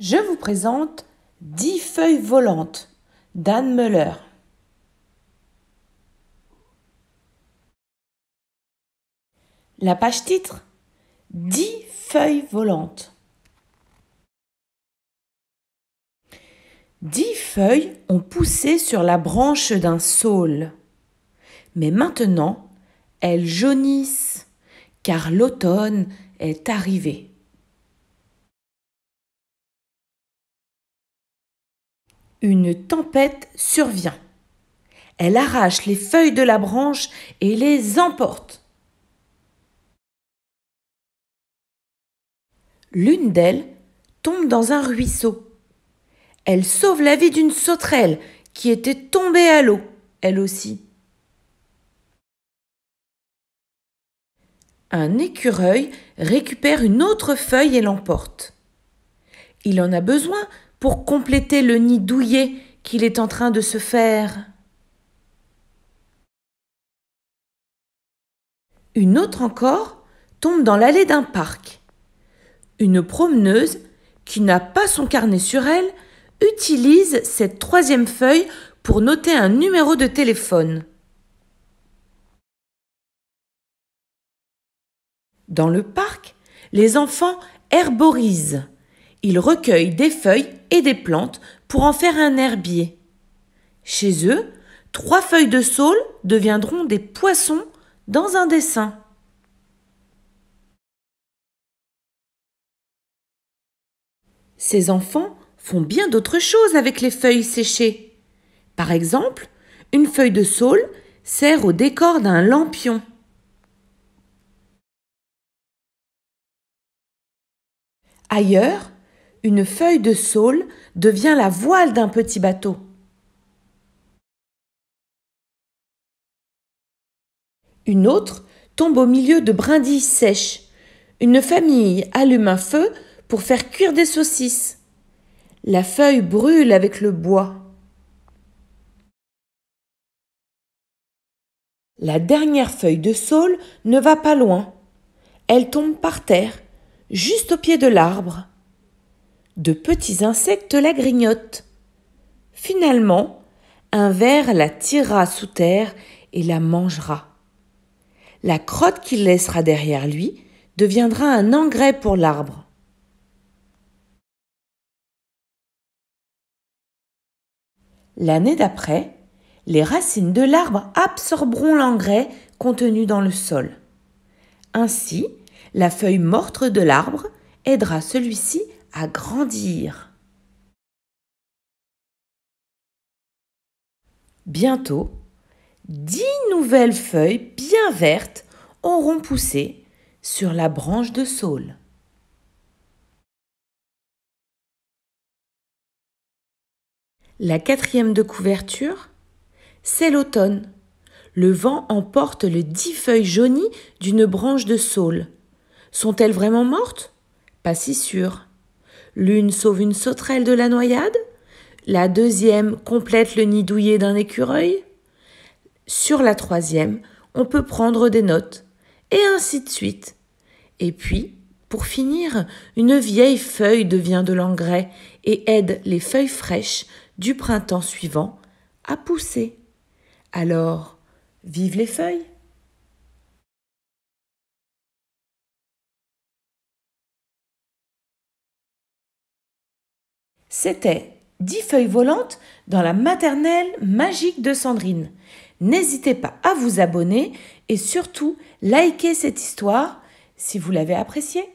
Je vous présente Dix feuilles volantes d'Anne Muller. La page titre Dix feuilles volantes. Dix feuilles ont poussé sur la branche d'un saule. Mais maintenant, elles jaunissent car l'automne est arrivé. une tempête survient. Elle arrache les feuilles de la branche et les emporte. L'une d'elles tombe dans un ruisseau. Elle sauve la vie d'une sauterelle qui était tombée à l'eau, elle aussi. Un écureuil récupère une autre feuille et l'emporte. Il en a besoin pour compléter le nid douillet qu'il est en train de se faire. Une autre encore tombe dans l'allée d'un parc. Une promeneuse, qui n'a pas son carnet sur elle, utilise cette troisième feuille pour noter un numéro de téléphone. Dans le parc, les enfants herborisent. Ils recueillent des feuilles et des plantes pour en faire un herbier. Chez eux, trois feuilles de saule deviendront des poissons dans un dessin. Ces enfants font bien d'autres choses avec les feuilles séchées. Par exemple, une feuille de saule sert au décor d'un lampion. Ailleurs, une feuille de saule devient la voile d'un petit bateau. Une autre tombe au milieu de brindilles sèches. Une famille allume un feu pour faire cuire des saucisses. La feuille brûle avec le bois. La dernière feuille de saule ne va pas loin. Elle tombe par terre, juste au pied de l'arbre de petits insectes la grignotent. Finalement, un ver la tirera sous terre et la mangera. La crotte qu'il laissera derrière lui deviendra un engrais pour l'arbre. L'année d'après, les racines de l'arbre absorberont l'engrais contenu dans le sol. Ainsi, la feuille morte de l'arbre aidera celui-ci à grandir. Bientôt, dix nouvelles feuilles bien vertes auront poussé sur la branche de saule. La quatrième de couverture, c'est l'automne. Le vent emporte les dix feuilles jaunies d'une branche de saule. Sont-elles vraiment mortes Pas si sûres. L'une sauve une sauterelle de la noyade, la deuxième complète le nid douillet d'un écureuil. Sur la troisième, on peut prendre des notes, et ainsi de suite. Et puis, pour finir, une vieille feuille devient de l'engrais et aide les feuilles fraîches du printemps suivant à pousser. Alors, vive les feuilles C'était 10 feuilles volantes dans la maternelle magique de Sandrine. N'hésitez pas à vous abonner et surtout liker cette histoire si vous l'avez appréciée.